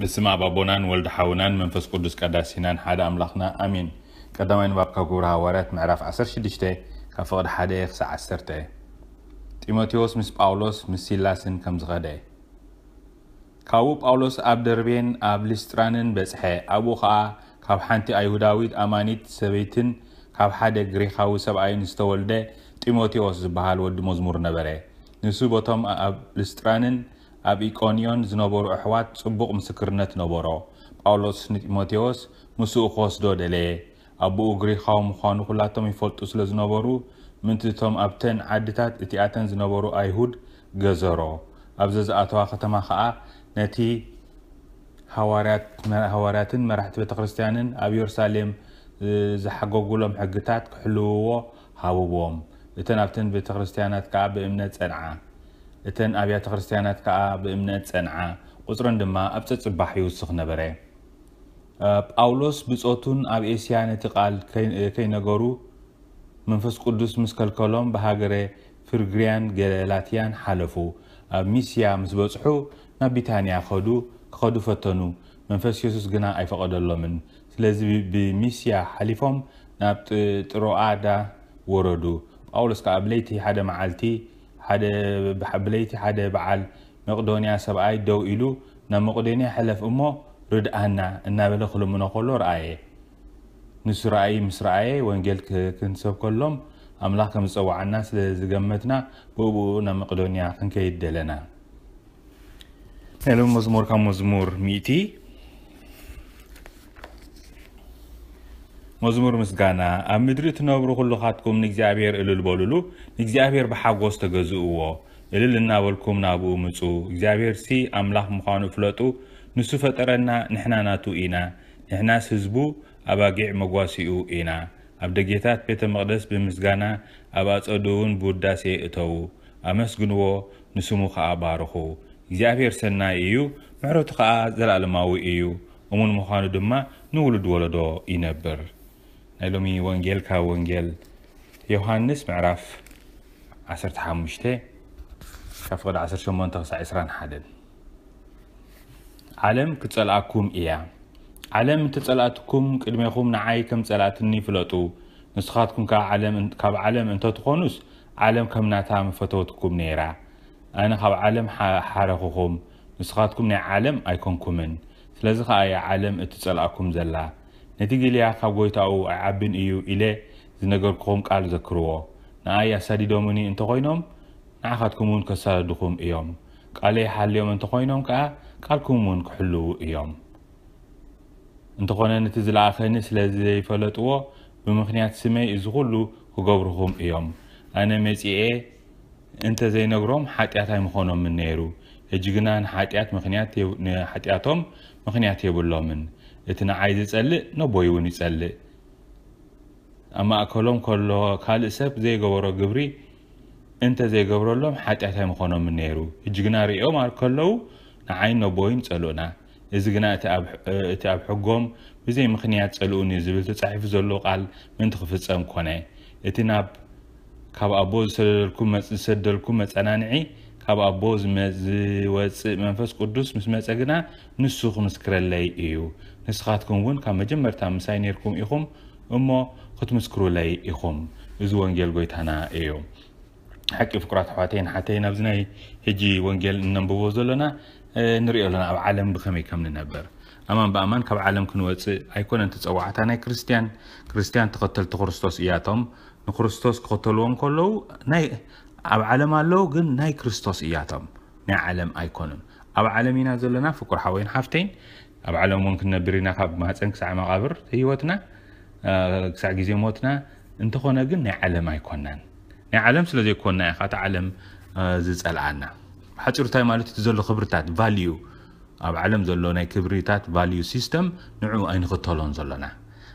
ብስም ኣብ ኣቦናን ወልዲ ሓውናን መንፈስ ቅዱስ ቀዳሲናን ሓደ ኣምላኽና ኣሚን ቀዳማይ ንባብ ካብ ግብሪ ሃዋርያት ምዕራፍ 16 ካብ ፍቕዲ 1 ክሳብ 10 ጢሞቴዎስ ምስ ጳውሎስ ምስ ሲላስን ከም ዝኸደ ካብኡ ጳውሎስ ኣብ ደርቤን ኣብ ሊስጥራንን በፅሐ ኣብኡ ከዓ ካብ ሓንቲ ኣይሁዳዊት ኣማኒት ሰበይትን ካብ ሓደ ግሪካዊ ሰብኣይን ዝተወልደ ጢሞቴዎስ ዝበሃል ወዲ መዝሙር ነበረ ንሱ ቦቶም ኣብ ልስጥራንን ኣብ ኢቆንዮን ዝነበሩ ኣሕዋት ጽቡቕ ምስክርነት ነበሮ ጳውሎስ ንጢሞቴዎስ ምስኡ ክወስዶ ደለየ ኣቦኡ ግሪኻዊ ምዃኑ ኩላቶም ይፈልጡ ስለ ዝነበሩ ምንቲ እቶም ኣብተን ዓድታት እቲኣተን ዝነበሩ ኣይሁድ ገዘሮ ኣብዘ ዝኣተዋ ከተማ ከዓ ነቲ ሃዋርያትን መራሕቲ ቤተ ክርስትያንን ኣብ የሩሳሌም ዝሓገጉሎም ሕግታት ክሕልውዎ ሃብዎም እተን ኣብተን ቤተ ክርስትያናት ከዓ ብእምነት ፀንዓ እተን ኣብያተ ክርስትያናት ከዓ ብእምነት ፀንዓ ቁፅረን ድማ ኣብ ፀፅባሕ ይውስኽ ነበረ ጳውሎስ ብፆቱን ኣብ ኤስያ ነቲ ቃል ከይነገሩ መንፈስ ቅዱስ ምስ ከልከሎም ብሃገረ ፍርግርያን ገላትያን ሓለፉ ኣብ ሚስያ ምስ በፅሑ ናብ ቢታንያ ከዱ ክኸዱ ፈተኑ መንፈስ የሱስ ግና ኣይፈቐደሎምን ስለዚ ብሚስያ ሓሊፎም ናብ ጥሮኣዳ ወረዱ ጳውሎስ ከዓ ብለይቲ ሓደ መዓልቲ ሓደ ብሓብለይቲ ሓደ በዓል መቅዶንያ ሰብኣይ ደው ኢሉ ናብ መቅዶንያ ሕለፍ እሞ ርድኣና እናበለ ክልምኖ ከሎ ረኣየ ንሱ ረኣይ ምስ ረኣየ ወንጌል ክንሰብ ከሎም ኣምላኽ ከም ዝፀዋዓና ስለዝገመትና ብእብኡ ናብ መቅዶንያ ክንከይድ ደለና መዝሙር ካብ መዝሙር ሚእቲ መዝሙር ምስጋና ኣብ ምድሪ እትነብሩ ኩሉኻትኩም ንእግዚኣብሔር እልል በልሉ ንእግዚኣብሔር ብሓጎስ ተገዝእዎ እልል እናበልኩም ናብኡ ምፁ እግዚኣብሔር ሲ ኣምላኽ ምዃኑ እፍለጡ ንሱ ፈጠረና ንሕና ናቱ ኢና ንሕናስ ህዝቡ ኣባጊዕ መጓሲኡ ኢና ኣብ ደጌታት ቤተ መቕደስ ብምስጋና ኣብ ኣፀዱ እውን ብውዳሴ እተዉ ኣመስግንዎ ንስሙ ከዓ ባርኹ እግዚኣብሔር ሰናይ እዩ ምሕረቱ ከዓ ዘለኣለማዊ እዩ እሙን ምዃኑ ድማ ንውሉድ ወለዶ ይነብር ናይሎሚ ወንጌል ካብ ወንጌል ዮሃንስ ምዕራፍ 15 ካብ ፍቕዲ 18 ክሳብ 21 ዓለም ክትፀልኣኩም እያ ዓለም እንተፀላእትኩም ቅድሜኹም ንዓይ ከም ፀላእትኒ ይፍለጡ ንስኻትኩም ካብ ዓለም እንተትኾኑስ ዓለም ከም ናታ መፈተወትኩም ነይራ ኣነ ካብ ዓለም ሓረኽኹም ንስኻትኩም ናይ ዓለም ኣይኮንኩምን ስለዚ ከዓ ዓለም እትፀላእኩም ዘላ نتيجة ليا خبويت أو عبين إيو إلى زنجر قوم قال ذكروا نأي أسدي دومني أنت قينم نأخذ كمون كسر دخوم إيام قال لي حال يوم أنت قينم كا قال كمون كحلو إيام أنت قينا نتزل آخر نسل زي فلتوا بمخنيات سماء إزغلو كجبرهم إيام أنا مزي إيه أنت زي نجرم حتى أتاي مخنوم من نيرو أجينا حتى أت مخنيات حتى أتم مخنيات يبلامن من اتنا عايز يصلي نبوي وين يصلي اما اكلهم كله قال اسب زي غبره غبري انت زي غبره لهم حتى مخونو من نيرو اجينا ريو مار كله نعين نبوين صلونا اذا جنا اتاب اتاب حقهم بزي مخنيات صلوني زبل تصحيف زلو قال من تخفصم كونه اتناب كاب ابو سركم مسدلكم مصنعي مس خب آبوز مز و منفس قدوس مسمات اگنا نسخ نسکر لای ایو نسخات کنون کام جمر تام ساینر کم ایخم اما خود مسکر لای ایخم از ونگل گوی تنا ایو حکی فکرات حاتین حاتین نبزنی هجی ونگل نمبو زلنا نریالنا اب عالم بخمی کم ننبر اما بامان کب عالم کنوت ایکون انتز او عتانه کریستیان کریستیان تقتل تقرستوس ایاتم نخورستوس قتلون کلو نه ኣብ ዓለም ኣለው ግን ናይ ክርስቶስ እያቶም ናይ ዓለም ኣይኮኑን ኣብ ዓለም ኢና ዘለና ፍቁር ሓወይን ሓፍተይን ኣብ ዓለም እውን ክንነብር ኢና ካብ ማፀን ክሳዕ መቃብር ህይወትና ክሳዕ ግዜ ሞትና እንተኾነ ግን ናይ ዓለም ኣይኮናን ናይ ዓለም ስለ ዘይኮንና ኢኻ እቲ ዓለም ዝፀልኣና ሓፂሩ እንታይ ማለት እቲ ዘሎ ክብርታት ቫልዩ ኣብ ዓለም ዘሎ ናይ ክብሪታት ቫልዩ ሲስተም ንዕኡ ኣይንኽተሎን ዘለና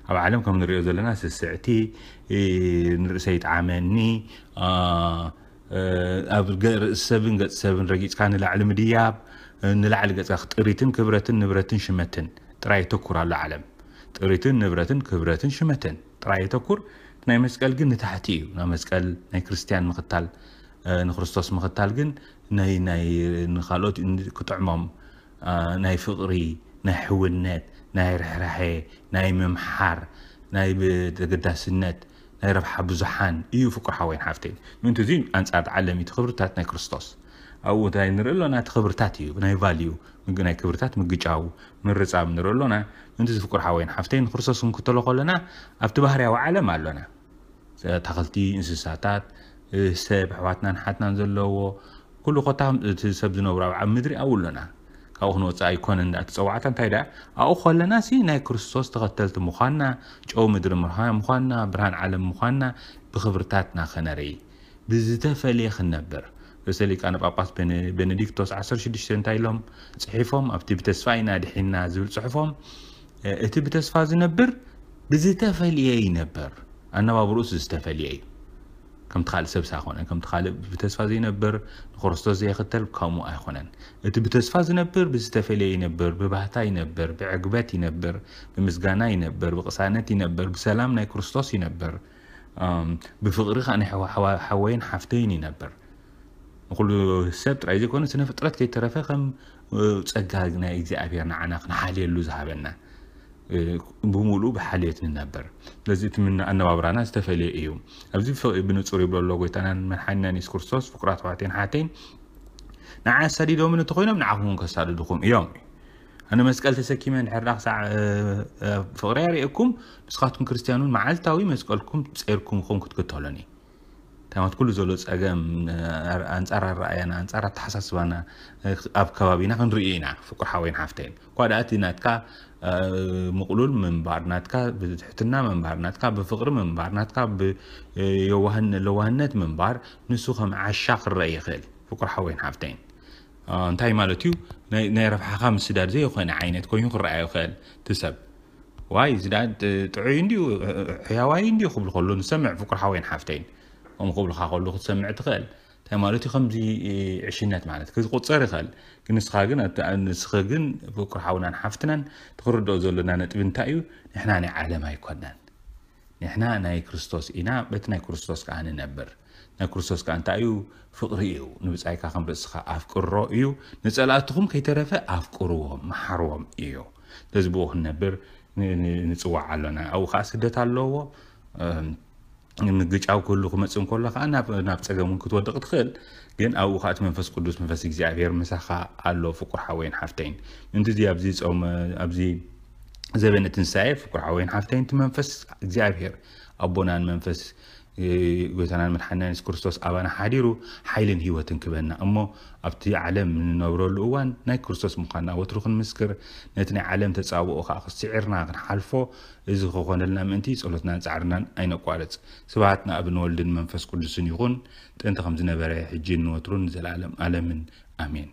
ኣብ ዓለም ከም ንሪኦ ዘለና ስስዕቲ ንርእሰይ ይጥዓመኒ ኣብ ርእሲ ሰብን ገፅ ሰብን ረጊፅካ ንላዕሊ ምድያብ ንላዕሊ ገፅካ ጥሪትን ክብረትን ንብረትን ሽመትን ጥራይ ተኩር ኣሎ ዓለም ጥሪትን ንብረትን ክብረትን ሽመትን ጥራይ ተኩር ናይ መስቀል ግን ንታሕቲ እዩ ናይ መስቀል ናይ ክርስትያን ምኽታል ንክርስቶስ ምኽታል ግን ናይ ናይ ንካልኦት ክጥዕሞም ናይ ፍቕሪ ናይ ሕውነት ናይ ርሕራሐ ናይ ምምሓር ናይ ተገዳስነት ናይ ረብሓ ብዙሓን እዩ ፍቁሓወይን ሓፍተይ ምእንቲ እዚ ኣንፃር ዓለም እቲ ክብርታት ናይ ክርስቶስ ኣብ ቦታ ንርኢ ኣሎና እቲ ክብርታት እዩ ናይ ቫልዩ ናይ ክብርታት ምግጫው ምርፃብ ንርኢ ኣሎና ምእንቲ እዚ ፍቁር ሓወይን ሓፍተይ ንክርስቶስ ክንክተሎ ከለና ኣብቲ ባህርያዊ ዓለም ኣሎና ተኽልቲ እንስሳታት ሰብ ኣሕዋትናን ሓትናን ዘለዎ ኩሉ ኮታ እቲ ሰብ ዝነብሩ ኣብ ምድሪ ኣብኡ ኣሎና ካብኡ ክንወፅእ ኣይኮነን ዳ ተፀዋዕታ እንታይ ዳ ኣብኡ ከለና ሲ ናይ ክርስቶስ ተኸተልቲ ምዃንና ጨው ምድሪ ምዃንና ብርሃን ዓለም ምዃንና ብክብርታትና ከነርኢ ብዝተፈለየ ክንነብር ርእሰ ሊቃነ ጳጳስ ቤነዲክቶስ 16 እንታይ ኢሎም ፅሒፎም ኣብቲ ብተስፋ ኢና ድሒና ዝብል ፅሑፎም እቲ ብተስፋ ዝነብር ብዝተፈልየ ይነበር ኣነባብርኡ ዝተፈልየ እዩ كم تخالف سبسا خونن كم تخالف بتسفا زي نبر خرستو زي خطل كامو اي خونن ات بتسفا زي نبر بستفلي اي نبر ببهتا اي نبر بعقبات اي نبر بمسقانا اي نبر بقصانات اي نبر بسلام ناي كرستوس اي نبر بفقري خاني حوين حفتين اي نبر نقول سبت رايزي كونن سنفترات كي ترفيخم تسقاق ناي زي ابيرنا عناق نحالي اللوز هابنا ብሙሉ ብሓልየት ንነብር ስለዚ እቲ ኣነባብራና ዝተፈለየ እዩ ኣብዚ ብንፁር ይብሎ ኣሎ ጎይታናን መድሓኒናን የሱስ ክርስቶስ ፍቁራት ኣሕዋተይን ሓተይን ንዓይ ኣሳዲዶምን እንተኮይኖም ንዓኹም እውን ከሳድድኩም እዮም ኣነ መስቀል ተሰኪመ ድሕር ዳ ክሳዕ ፍቕሪ ኣርእኩም ንስኻትኩም ክርስትያኑን መዓልታዊ መስቀልኩም ፀርኩምኹም ክትክተሎን እዩ كانت كل زلوس أجام أنصار الرأينا أنصار التحساس وانا أب كوابينا كن رئينا فكر حوين حفتين قاعد كا مقلول من بارنات كا بتحتنا من بارنات كا بفقر من بارنات كا بيوهن لوهنات من بار نسخهم عشاق الرأي خل فكر حوين حفتين انتهي مالتيو نعرف حقام السدار زي وخين عينات كون يخر رأي خل تسب واي زداد تعيين ديو حيواين ديو خبل نسمع فكر حوين حفتين كم قبل خاول لو خصم اعتقال تمالتي خمزي إيه، عشينات معناتها كي قصر خال كنسخا كن نسخا كن بكر حاولنا نحفتنا تخرد زولنا نتبن تايو نحنا ني عالم هاي كنا نحنا ناي كريستوس انا بتنا كريستوس كان نبر نا كريستوس كان تايو فقر يو نبصايكا خم بسخا افقرو يو نصلاتكم كي ترفع افقرو محروم يو تزبوه نبر نتصوع علينا او خاص دتالو ምግጫው ክህሉ ክመፅእ እንከሎ ከዓ ናብ ፀገም እውን ክትወድቕ ትኽእል ግን ኣብኡ ከዓ እቲ መንፈስ ቅዱስ መንፈስ እግዚኣብሔር ምሳኻ ኣሎ ፍቁር ሓወይን ሓፍተይን እንቲ እዚ ኣብዚ ፆም ኣብዚ ዘበነ ትንሳኤ ፍቁር ሓወይን ሓፍተይን እቲ መንፈስ እግዚኣብሔር ኣቦናን መንፈስ ጎይታናን መድሓናን የሱስ ክርስቶስ ኣባና ሓዲሩ ሓይልን ሂወትን ክበና እሞ ኣብቲ ዓለም ንነብረሉ እዋን ናይ ክርስቶስ ምዃንና ወትሩ ክንምስክር ነቲ ናይ ዓለም ተፃውኦ ከዓ ክስዕርና ክንሓልፎ እዚ ክኾነልና ምእንቲ ፀሎትናን ፃዕርናን ኣይነቋረፅ ስብሃት ንኣብ ንወልድን መንፈስ ቅዱስን ይኹን ጥንቲ ከም ዝነበረ ሕጂ ንወትሩን ዘለኣለም ኣለምን ኣሜን